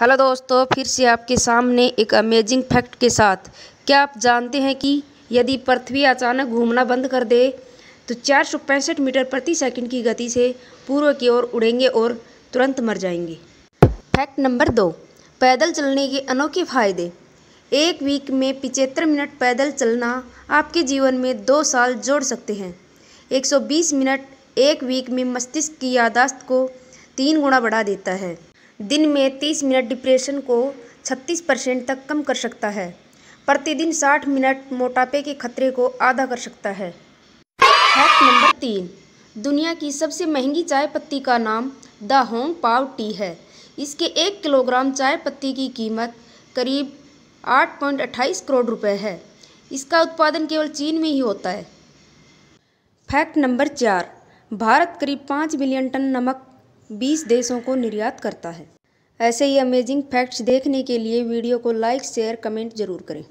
hello दोस्तों फिर से आपके सामने एक अमेजिंग फैक्ट के साथ क्या आप जानते हैं कि यदि पृथ्वी अचानक घूमना बंद कर दे तो चार मीटर प्रति सेकंड की गति से पूर्व की ओर उड़ेंगे और तुरंत मर जाएंगे फैक्ट नंबर दो पैदल चलने के अनोखे फ़ायदे एक वीक में पिचहत्तर मिनट पैदल चलना आपके जीवन में दो साल जोड़ सकते हैं 120 मिनट एक वीक में मस्तिष्क की यादाश्त को तीन गुना बढ़ा देता है दिन में तीस मिनट डिप्रेशन को छत्तीस परसेंट तक कम कर सकता है प्रतिदिन साठ मिनट मोटापे के खतरे को आधा कर सकता है फैक्ट नंबर तीन दुनिया की सबसे महंगी चाय पत्ती का नाम द होंग पाव टी है इसके एक किलोग्राम चाय पत्ती की कीमत करीब आठ पॉइंट अट्ठाईस करोड़ रुपए है इसका उत्पादन केवल चीन में ही होता है फैक्ट नंबर चार भारत करीब पाँच मिलियन टन नमक बीस देशों को निर्यात करता है ऐसे ही अमेजिंग फैक्ट्स देखने के लिए वीडियो को लाइक शेयर कमेंट जरूर करें